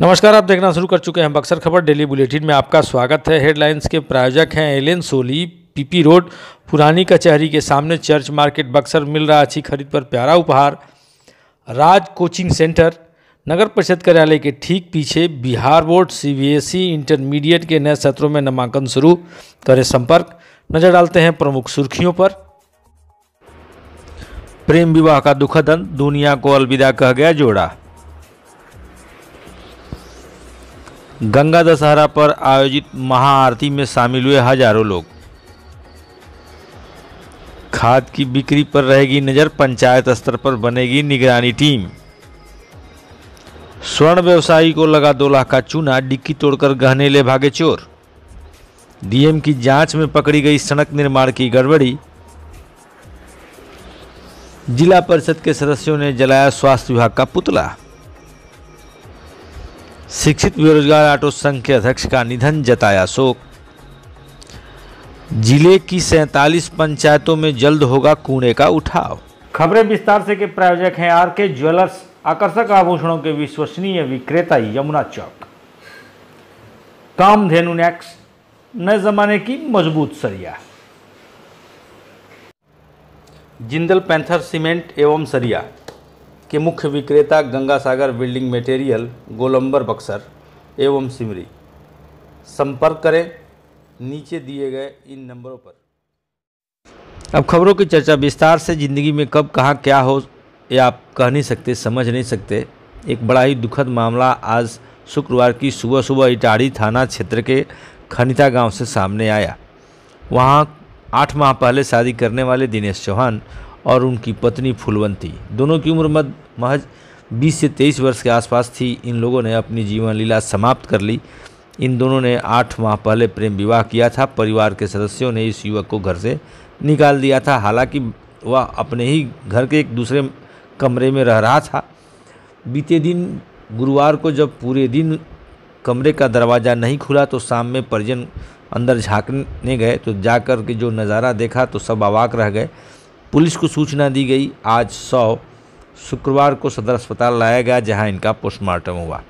नमस्कार आप देखना शुरू कर चुके हैं बक्सर खबर डेली बुलेटिन में आपका स्वागत है हेडलाइंस के प्रायोजक हैं एलेन सोली पीपी रोड पुरानी कचहरी के सामने चर्च मार्केट बक्सर मिल रहा अच्छी खरीद पर प्यारा उपहार राज कोचिंग सेंटर नगर परिषद कार्यालय के ठीक पीछे Bihar board CBSE e intermediate के नए सत्रों में नामांकन शुरू करें तो संपर्क नजर डालते हैं प्रमुख सुर्खियों पर प्रेम विवाह का दुखद अंत दुनिया को अलविदा कह गया जोड़ा गंगा दशहरा पर आयोजित महाआरती में शामिल हुए हजारों लोग खाद की बिक्री पर रहेगी नज़र पंचायत स्तर पर बनेगी निगरानी टीम स्वर्ण व्यवसायी को लगा दो लाख का चूना डिक्की तोड़कर गहने ले भागे चोर डीएम की जांच में पकड़ी गई सड़क निर्माण की गड़बड़ी जिला परिषद के सदस्यों ने जलाया स्वास्थ्य विभाग का पुतला शिक्षित बेरोजगार ऑटो संघ के अध्यक्ष का निधन जताया शोक जिले की सैतालीस पंचायतों में जल्द होगा कूड़े का उठाव खबरें विस्तार से के प्रायोजक हैं आर के ज्वेलर्स आकर्षक आभूषणों के विश्वसनीय विक्रेता यमुना चौक काम धेनु नेक्स नए जमाने की मजबूत सरिया जिंदल पैंथर सीमेंट एवं सरिया के मुख्य विक्रेता गंगा सागर बिल्डिंग मटेरियल गोलंबर बक्सर एवं सिमरी संपर्क करें नीचे दिए गए इन नंबरों पर अब खबरों की चर्चा विस्तार से ज़िंदगी में कब कहाँ क्या हो या आप कह नहीं सकते समझ नहीं सकते एक बड़ा ही दुखद मामला आज शुक्रवार की सुबह सुबह इटाड़ी थाना क्षेत्र के खनिता गांव से सामने आया वहाँ आठ माह पहले शादी करने वाले दिनेश चौहान और उनकी पत्नी फुलवंती दोनों की उम्र मध्य महज 20 से 23 वर्ष के आसपास थी इन लोगों ने अपनी जीवन लीला समाप्त कर ली इन दोनों ने आठ माह पहले प्रेम विवाह किया था परिवार के सदस्यों ने इस युवक को घर से निकाल दिया था हालांकि वह अपने ही घर के एक दूसरे कमरे में रह रहा था बीते दिन गुरुवार को जब पूरे दिन कमरे का दरवाज़ा नहीं खुला तो शाम में परिजन अंदर झांकने गए तो जाकर के जो नज़ारा देखा तो सब अवाक रह गए पुलिस को सूचना दी गई आज सौ शुक्रवार को सदर अस्पताल लाया गया जहां इनका पोस्टमार्टम हुआ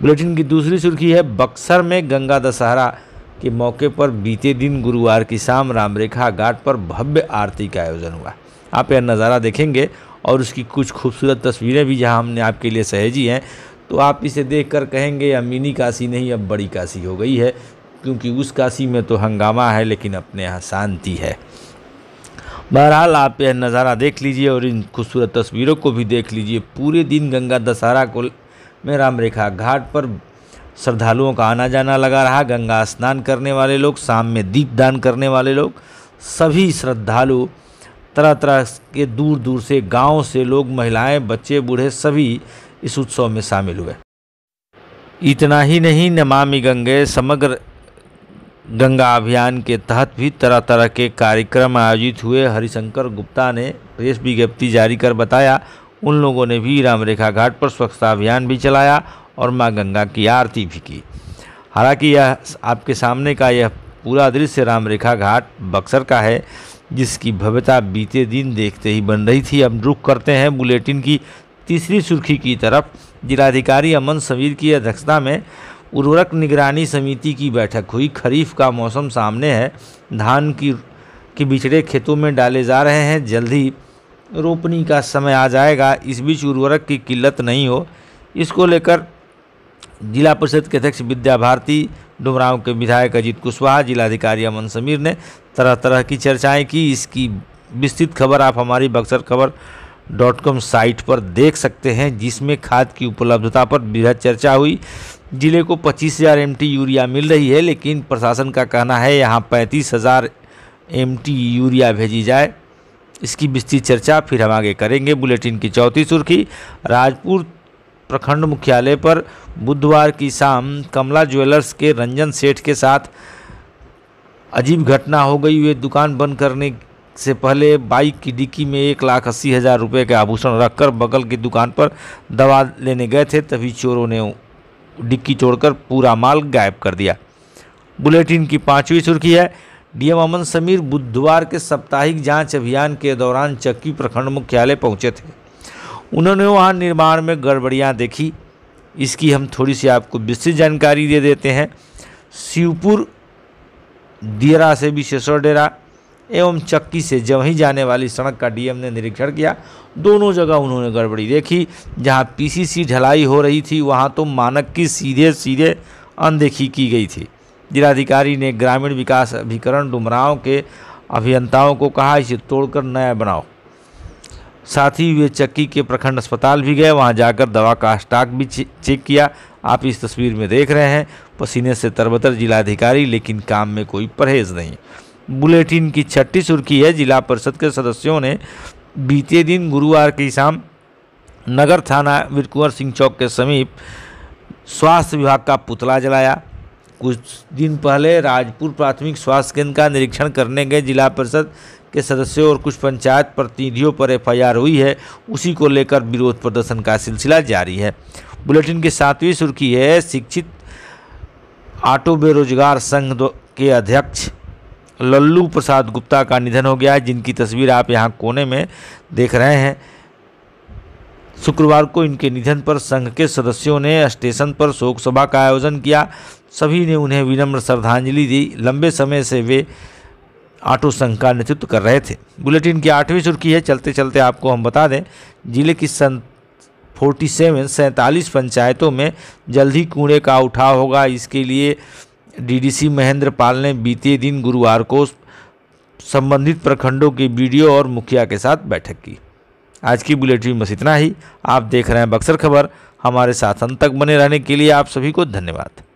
बुलेटिन की दूसरी सुर्खी है बक्सर में गंगा दशहरा के मौके पर बीते दिन गुरुवार की शाम रामरेखा घाट पर भव्य आरती का आयोजन हुआ आप यह नज़ारा देखेंगे और उसकी कुछ खूबसूरत तस्वीरें भी जहां हमने आपके लिए सहेजी हैं तो आप इसे देख कहेंगे अब मिनी काशी नहीं अब बड़ी काशी हो गई है क्योंकि उस काशी में तो हंगामा है लेकिन अपने यहाँ शांति है बहरहाल आप यह नज़ारा देख लीजिए और इन खूबसूरत तस्वीरों को भी देख लीजिए पूरे दिन गंगा दशहरा को में रामरेखा घाट पर श्रद्धालुओं का आना जाना लगा रहा गंगा स्नान करने वाले लोग शाम में दीप दान करने वाले लोग सभी श्रद्धालु तरह तरह के दूर दूर से गांव से लोग महिलाएं बच्चे बूढ़े सभी इस उत्सव में शामिल हुए इतना ही नहीं नमामि गंगे समग्र गंगा अभियान के तहत भी तरह तरह के कार्यक्रम आयोजित हुए हरिशंकर गुप्ता ने प्रेस विज्ञप्ति जारी कर बताया उन लोगों ने भी राम रेखा घाट पर स्वच्छता अभियान भी चलाया और माँ गंगा की आरती भी की हालांकि यह आपके सामने का यह पूरा दृश्य राम रेखा घाट बक्सर का है जिसकी भव्यता बीते दिन देखते ही बन रही थी अब रुख करते हैं बुलेटिन की तीसरी सुर्खी की तरफ जिलाधिकारी अमन समीर की अध्यक्षता में उर्वरक निगरानी समिति की बैठक हुई खरीफ का मौसम सामने है धान की के बिछड़े खेतों में डाले जा रहे हैं जल्द ही रोपनी का समय आ जाएगा इस बीच उर्वरक की किल्लत नहीं हो इसको लेकर जिला परिषद के अध्यक्ष विद्या भारती डुमराव के विधायक अजीत कुशवाहा जिलाधिकारी अमन समीर ने तरह तरह की चर्चाएं की इसकी विस्तृत खबर आप हमारी बक्सर खबर डॉट कॉम साइट पर देख सकते हैं जिसमें खाद की उपलब्धता पर बेहद चर्चा हुई जिले को 25,000 हज़ार यूरिया मिल रही है लेकिन प्रशासन का कहना है यहाँ 35,000 हज़ार यूरिया भेजी जाए इसकी विस्तृत चर्चा फिर हम आगे करेंगे बुलेटिन की चौथी सुर्खी राजपुर प्रखंड मुख्यालय पर बुधवार की शाम कमला ज्वेलर्स के रंजन सेठ के साथ अजीब घटना हो गई वे दुकान बंद करने से पहले बाइक की डिक्की में एक लाख अस्सी हज़ार रुपये के आभूषण रखकर बगल की दुकान पर दवा लेने गए थे तभी चोरों ने डिक्की छोड़कर पूरा माल गायब कर दिया बुलेटिन की पांचवी सुर्खी है डीएम अमन समीर बुधवार के साप्ताहिक जांच अभियान के दौरान चक्की प्रखंड मुख्यालय पहुंचे थे उन्होंने वहां निर्माण में गड़बड़ियां देखी इसकी हम थोड़ी सी आपको विस्तृत जानकारी दे देते हैं शिवपुर दियरा से विशेश्वर डेरा एवं चक्की से जवही जाने वाली सड़क का डीएम ने निरीक्षण किया दोनों जगह उन्होंने गड़बड़ी देखी जहां पीसीसी ढलाई हो रही थी वहां तो मानक की सीधे सीधे अनदेखी की गई थी जिलाधिकारी ने ग्रामीण विकास अभिकरण डुमराव के अभियंताओं को कहा इसे तोड़कर नया बनाओ साथ ही वे चक्की के प्रखंड अस्पताल भी गए वहाँ जाकर दवा का स्टॉक भी चेक किया आप इस तस्वीर में देख रहे हैं पसीने से तरबतर जिलाधिकारी लेकिन काम में कोई परहेज नहीं बुलेटिन की छठी सुर्खी है जिला परिषद के सदस्यों ने बीते दिन गुरुवार की शाम नगर थाना वीरकुंवर सिंह चौक के समीप स्वास्थ्य विभाग का पुतला जलाया कुछ दिन पहले राजपुर प्राथमिक स्वास्थ्य केंद्र का निरीक्षण करने गए जिला परिषद के सदस्यों और कुछ पंचायत प्रतिनिधियों पर एफ हुई है उसी को लेकर विरोध प्रदर्शन का सिलसिला जारी है बुलेटिन की सातवीं सुर्खी है शिक्षित ऑटो बेरोजगार संघ के अध्यक्ष लल्लू प्रसाद गुप्ता का निधन हो गया है जिनकी तस्वीर आप यहाँ कोने में देख रहे हैं शुक्रवार को इनके निधन पर संघ के सदस्यों ने स्टेशन पर शोक सभा का आयोजन किया सभी ने उन्हें विनम्र श्रद्धांजलि दी लंबे समय से वे ऑटो संघ का नेतृत्व कर रहे थे बुलेटिन की आठवीं सुर्खी है चलते चलते आपको हम बता दें जिले की सन फोर्टी सेवन सैंतालीस पंचायतों में जल्द ही कूड़े का उठाव होगा इसके लिए डीडीसी महेंद्र पाल ने बीते दिन गुरुवार को संबंधित प्रखंडों के वीडियो और मुखिया के साथ बैठक की आज की बुलेटिन बस इतना ही आप देख रहे हैं बक्सर खबर हमारे साथ अंत तक बने रहने के लिए आप सभी को धन्यवाद